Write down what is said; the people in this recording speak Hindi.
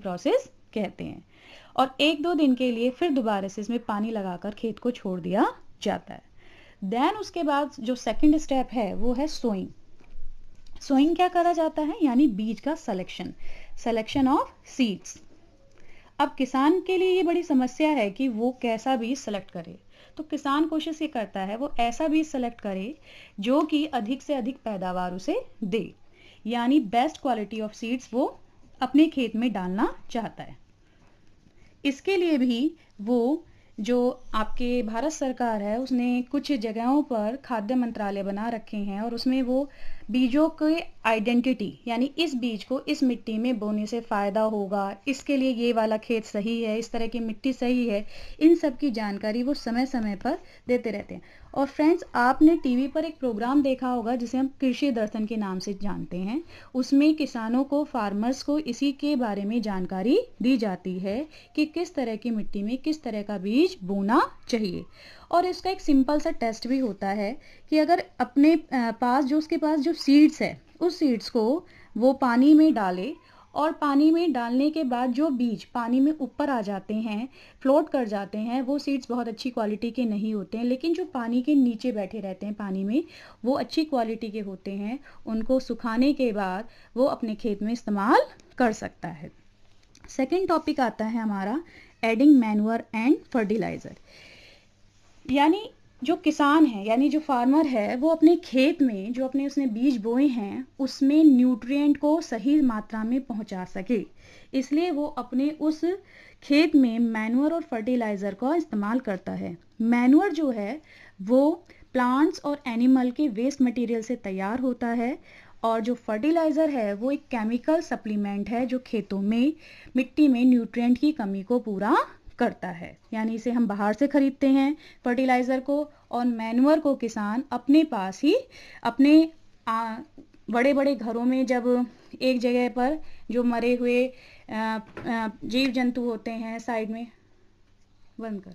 प्रोसेस कहते हैं और एक दो दिन के लिए फिर दोबारा से इसमें पानी लगाकर खेत को छोड़ दिया जाता है देन उसके बाद जो सेकंड स्टेप है वो है सोइंग सोइंग क्या करा जाता है यानी बीज का सिलेक्शन सिलेक्शन ऑफ सीड्स अब किसान के लिए ये बड़ी समस्या है कि वो कैसा बीज सेलेक्ट करे तो किसान कोशिश ये करता है वो ऐसा बीज सेलेक्ट करे जो कि अधिक से अधिक पैदावार उसे दे यानी बेस्ट क्वालिटी ऑफ सीड्स वो अपने खेत में डालना चाहता है इसके लिए भी वो जो आपके भारत सरकार है उसने कुछ जगहों पर खाद्य मंत्रालय बना रखे हैं और उसमें वो बीजों के आइडेंटिटी यानी इस बीज को इस मिट्टी में बोने से फ़ायदा होगा इसके लिए ये वाला खेत सही है इस तरह की मिट्टी सही है इन सब की जानकारी वो समय समय पर देते रहते हैं और फ्रेंड्स आपने टीवी पर एक प्रोग्राम देखा होगा जिसे हम कृषि दर्शन के नाम से जानते हैं उसमें किसानों को फार्मर्स को इसी के बारे में जानकारी दी जाती है कि किस तरह की मिट्टी में किस तरह का बीज बीज बोना चाहिए और इसका एक सिंपल सा टेस्ट भी होता है कि अगर अपने पास जो उसके पास जो सीड्स है उस सीड्स को वो पानी में डाले और पानी में डालने के बाद जो बीज पानी में ऊपर आ जाते हैं फ्लोट कर जाते हैं वो सीड्स बहुत अच्छी क्वालिटी के नहीं होते हैं लेकिन जो पानी के नीचे बैठे रहते हैं पानी में वो अच्छी क्वालिटी के होते हैं उनको सुखाने के बाद वो अपने खेत में इस्तेमाल कर सकता है सेकेंड टॉपिक आता है हमारा एडिंग मैनुअर एंड फर्टिलाइज़र यानी जो किसान है यानी जो फार्मर है वो अपने खेत में जो अपने उसने बीज बोए हैं उसमें न्यूट्रिएंट को सही मात्रा में पहुंचा सके इसलिए वो अपने उस खेत में मैनुअर और फर्टिलाइज़र का इस्तेमाल करता है मैनुअर जो है वो प्लांट्स और एनिमल के वेस्ट मटेरियल से तैयार होता है और जो फर्टिलाइज़र है वो एक केमिकल सप्लीमेंट है जो खेतों में मिट्टी में न्यूट्रिएंट की कमी को पूरा करता है यानी इसे हम बाहर से खरीदते हैं फर्टिलाइज़र को और मैनुअर को किसान अपने पास ही अपने आ, बड़े बड़े घरों में जब एक जगह पर जो मरे हुए आ, आ, जीव जंतु होते हैं साइड में बंद कर